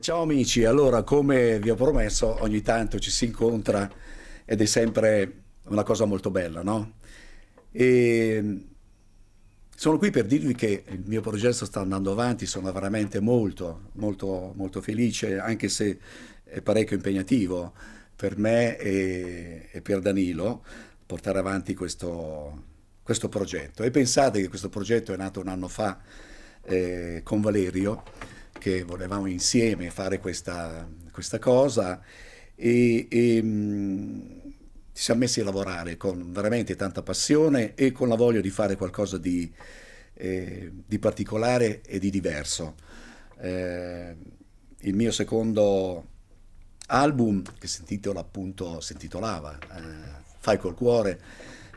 Ciao amici, allora come vi ho promesso ogni tanto ci si incontra ed è sempre una cosa molto bella, no? E sono qui per dirvi che il mio progetto sta andando avanti, sono veramente molto, molto, molto felice, anche se è parecchio impegnativo per me e, e per Danilo portare avanti questo, questo progetto. E pensate che questo progetto è nato un anno fa eh, con Valerio che volevamo insieme fare questa, questa cosa e, e mh, mm, ci siamo messi a lavorare con veramente tanta passione e con la voglia di fare qualcosa di, eh, di particolare e di diverso. Eh, il mio secondo album, che si intitola appunto, si intitolava eh, Fai col cuore,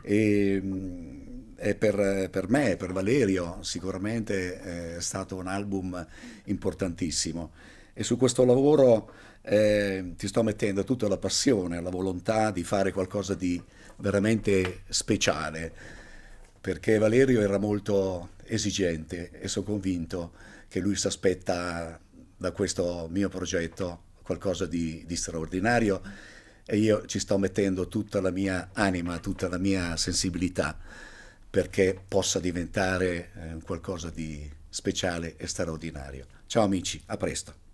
e, mh, mm, e per, per, me, per Valerio, sicuramente eh, è stato un album importantissimo. E su questo lavoro eh, ti sto mettendo tutta la passione, la volontà di fare qualcosa di veramente speciale, perché Valerio era molto esigente e sono convinto che lui si aspetta da questo mio progetto qualcosa di, di straordinario e io ci sto mettendo tutta la mia anima, tutta la mia sensibilità perché possa diventare eh, qualcosa di speciale e straordinario. Ciao amici, a presto.